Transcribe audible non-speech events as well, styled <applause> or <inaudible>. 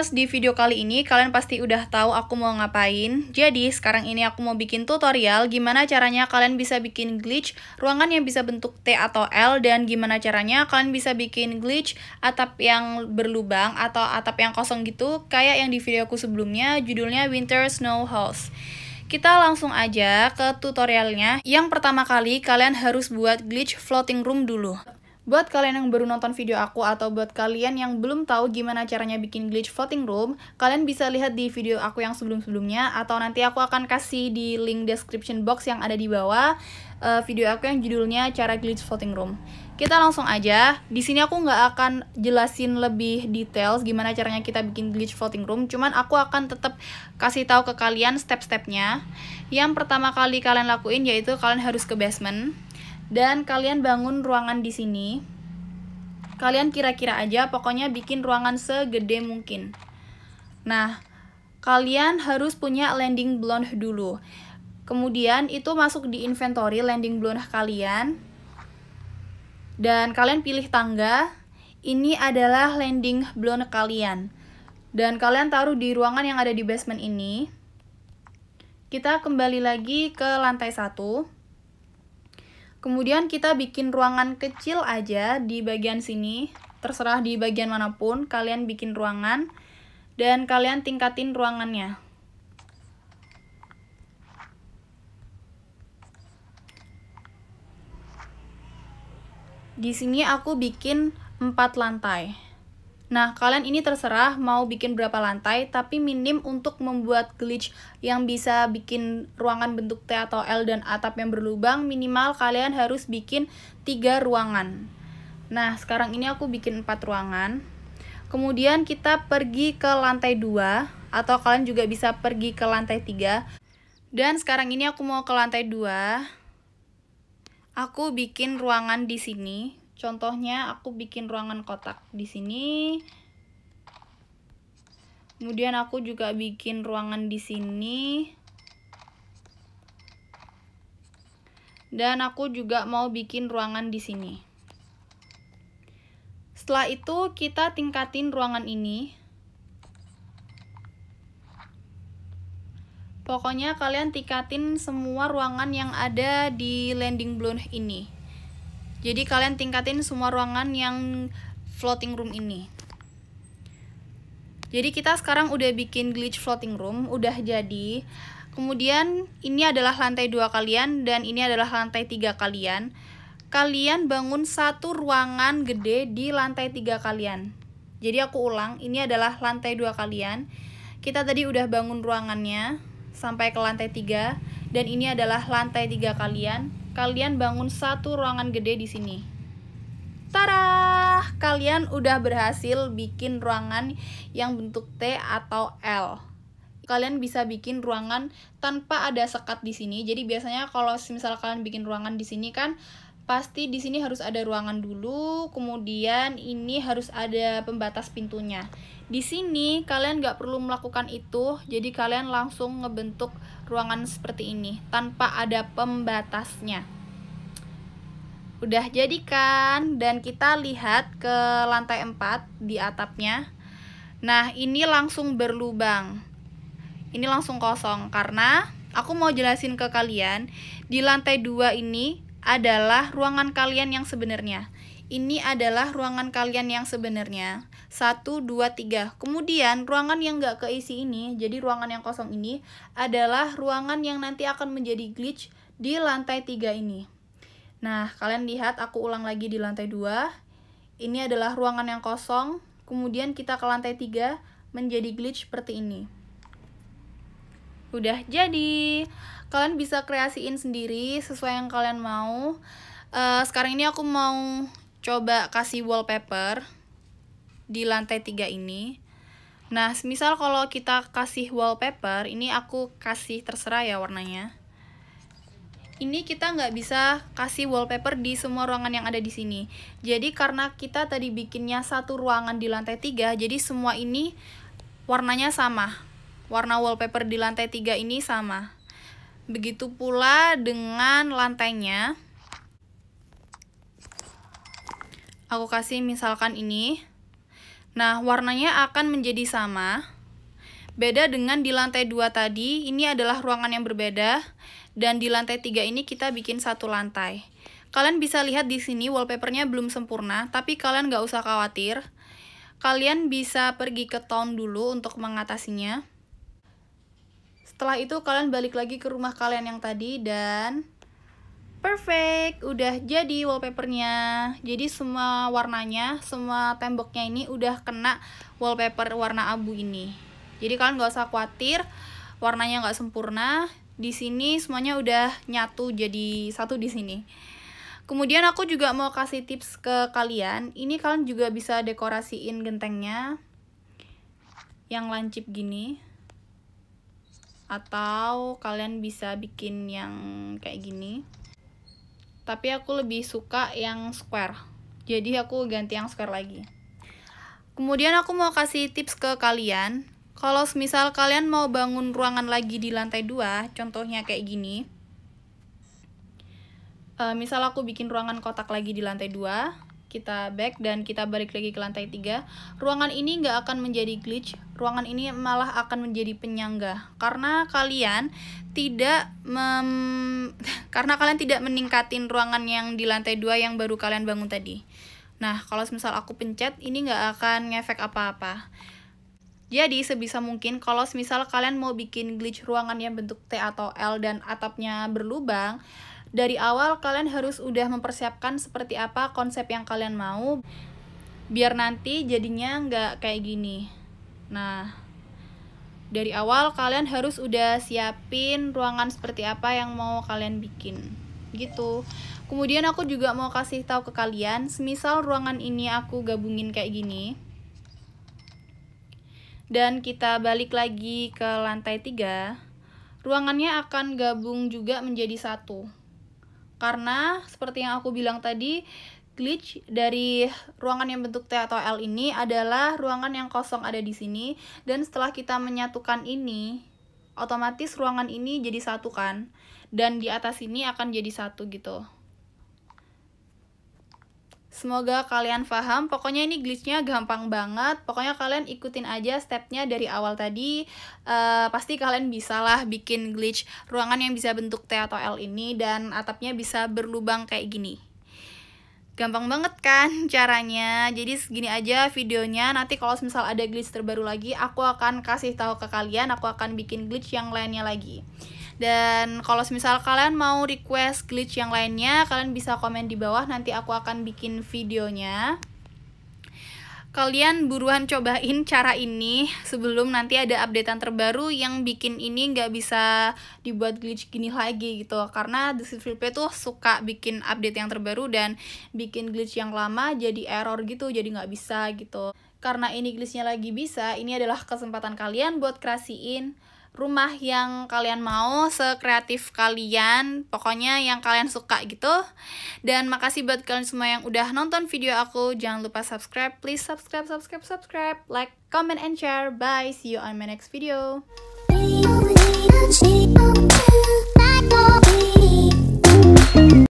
listeners, di video kali ini kalian pasti udah tahu aku mau ngapain. Jadi, sekarang ini aku mau bikin tutorial gimana caranya kalian bisa bikin glitch ruangan yang bisa bentuk T atau L dan gimana caranya kalian bisa bikin glitch atap yang berlubang atau atap yang kosong gitu kayak yang di videoku sebelumnya judulnya Winter Snow House. Kita langsung aja ke tutorialnya. Yang pertama kali kalian harus buat glitch floating room dulu. Buat kalian yang baru nonton video aku atau buat kalian yang belum tahu gimana caranya bikin glitch voting room, kalian bisa lihat di video aku yang sebelum-sebelumnya atau nanti aku akan kasih di link description box yang ada di bawah uh, video aku yang judulnya cara glitch voting room. Kita langsung aja. Di sini aku nggak akan jelasin lebih details gimana caranya kita bikin glitch voting room, cuman aku akan tetap kasih tahu ke kalian step-stepnya. Yang pertama kali kalian lakuin yaitu kalian harus ke basement dan kalian bangun ruangan di sini. Kalian kira-kira aja, pokoknya bikin ruangan segede mungkin. Nah, kalian harus punya landing blonde dulu. Kemudian itu masuk di inventory landing blonde kalian. Dan kalian pilih tangga. Ini adalah landing blonde kalian. Dan kalian taruh di ruangan yang ada di basement ini. Kita kembali lagi ke lantai 1. Kemudian kita bikin ruangan kecil aja di bagian sini, terserah di bagian manapun kalian bikin ruangan dan kalian tingkatin ruangannya. Di sini aku bikin 4 lantai. Nah, kalian ini terserah mau bikin berapa lantai, tapi minim untuk membuat glitch yang bisa bikin ruangan bentuk T atau L dan atap yang berlubang, minimal kalian harus bikin tiga ruangan. Nah, sekarang ini aku bikin empat ruangan. Kemudian kita pergi ke lantai 2, atau kalian juga bisa pergi ke lantai 3. Dan sekarang ini aku mau ke lantai 2. Aku bikin ruangan di sini Contohnya aku bikin ruangan kotak di sini. Kemudian aku juga bikin ruangan di sini. Dan aku juga mau bikin ruangan di sini. Setelah itu kita tingkatin ruangan ini. Pokoknya kalian tingkatin semua ruangan yang ada di landing blown ini. Jadi kalian tingkatin semua ruangan yang floating room ini. Jadi kita sekarang udah bikin glitch floating room, udah jadi. Kemudian ini adalah lantai dua kalian dan ini adalah lantai tiga kalian. Kalian bangun satu ruangan gede di lantai tiga kalian. Jadi aku ulang, ini adalah lantai dua kalian. Kita tadi udah bangun ruangannya sampai ke lantai tiga dan ini adalah lantai tiga kalian kalian bangun satu ruangan gede di sini. Tara, kalian udah berhasil bikin ruangan yang bentuk T atau L. Kalian bisa bikin ruangan tanpa ada sekat di sini. Jadi biasanya kalau misal kalian bikin ruangan di sini kan pasti di sini harus ada ruangan dulu, kemudian ini harus ada pembatas pintunya. Di sini kalian nggak perlu melakukan itu, jadi kalian langsung ngebentuk ruangan seperti ini tanpa ada pembatasnya. Udah jadi kan dan kita lihat ke lantai 4 di atapnya. Nah, ini langsung berlubang. Ini langsung kosong karena aku mau jelasin ke kalian di lantai 2 ini adalah ruangan kalian yang sebenarnya. Ini adalah ruangan kalian yang sebenarnya 1, 2, 3. Kemudian ruangan yang gak keisi ini, jadi ruangan yang kosong ini adalah ruangan yang nanti akan menjadi glitch di lantai 3 ini. Nah, kalian lihat aku ulang lagi di lantai 2. Ini adalah ruangan yang kosong, kemudian kita ke lantai 3 menjadi glitch seperti ini. Udah jadi. Kalian bisa kreasiin sendiri sesuai yang kalian mau. Uh, sekarang ini aku mau coba kasih wallpaper di lantai tiga ini. Nah, misal kalau kita kasih wallpaper, ini aku kasih terserah ya warnanya. Ini kita nggak bisa kasih wallpaper di semua ruangan yang ada di sini. Jadi karena kita tadi bikinnya satu ruangan di lantai tiga, jadi semua ini warnanya sama. Warna wallpaper di lantai tiga ini sama. Begitu pula dengan lantainya. Aku kasih misalkan ini Nah, warnanya akan menjadi sama. Beda dengan di lantai 2 tadi, ini adalah ruangan yang berbeda. Dan di lantai 3 ini kita bikin satu lantai. Kalian bisa lihat di sini wallpapernya belum sempurna, tapi kalian nggak usah khawatir. Kalian bisa pergi ke town dulu untuk mengatasinya. Setelah itu kalian balik lagi ke rumah kalian yang tadi dan Perfect, udah jadi wallpapernya. Jadi semua warnanya, semua temboknya ini udah kena wallpaper warna abu ini. Jadi kalian nggak usah khawatir, warnanya nggak sempurna. Di sini semuanya udah nyatu jadi satu di sini. Kemudian aku juga mau kasih tips ke kalian. Ini kalian juga bisa dekorasiin gentengnya yang lancip gini. Atau kalian bisa bikin yang kayak gini tapi aku lebih suka yang square jadi aku ganti yang square lagi kemudian aku mau kasih tips ke kalian kalau misal kalian mau bangun ruangan lagi di lantai 2 contohnya kayak gini uh, misal aku bikin ruangan kotak lagi di lantai 2 kita back dan kita balik lagi ke lantai 3 ruangan ini nggak akan menjadi glitch ruangan ini malah akan menjadi penyangga karena kalian tidak mem <laughs> karena kalian tidak meningkatin ruangan yang di lantai 2 yang baru kalian bangun tadi nah kalau misal aku pencet ini nggak akan ngefek apa-apa jadi sebisa mungkin kalau misal kalian mau bikin glitch ruangan yang bentuk T atau L dan atapnya berlubang dari awal kalian harus udah mempersiapkan seperti apa konsep yang kalian mau biar nanti jadinya nggak kayak gini. Nah, dari awal kalian harus udah siapin ruangan seperti apa yang mau kalian bikin gitu kemudian aku juga mau kasih tahu ke kalian semisal ruangan ini aku gabungin kayak gini dan kita balik lagi ke lantai 3 ruangannya akan gabung juga menjadi satu karena seperti yang aku bilang tadi, glitch dari ruangan yang bentuk T atau L ini adalah ruangan yang kosong ada di sini dan setelah kita menyatukan ini otomatis ruangan ini jadi satu kan dan di atas ini akan jadi satu gitu. Semoga kalian paham, pokoknya ini glitchnya gampang banget Pokoknya kalian ikutin aja stepnya dari awal tadi uh, Pasti kalian bisa lah bikin glitch ruangan yang bisa bentuk T atau L ini Dan atapnya bisa berlubang kayak gini Gampang banget kan <laughs> caranya Jadi segini aja videonya Nanti kalau misal ada glitch terbaru lagi Aku akan kasih tahu ke kalian Aku akan bikin glitch yang lainnya lagi dan kalau misal kalian mau request glitch yang lainnya, kalian bisa komen di bawah nanti aku akan bikin videonya. Kalian buruan cobain cara ini sebelum nanti ada updatean terbaru yang bikin ini nggak bisa dibuat glitch gini lagi gitu Karena The Civil tuh suka bikin update yang terbaru dan bikin glitch yang lama jadi error gitu, jadi nggak bisa gitu Karena ini glitchnya lagi bisa, ini adalah kesempatan kalian buat kerasiin rumah yang kalian mau sekreatif kalian pokoknya yang kalian suka gitu dan makasih buat kalian semua yang udah nonton video aku jangan lupa subscribe please subscribe subscribe subscribe like comment and share bye see you on my next video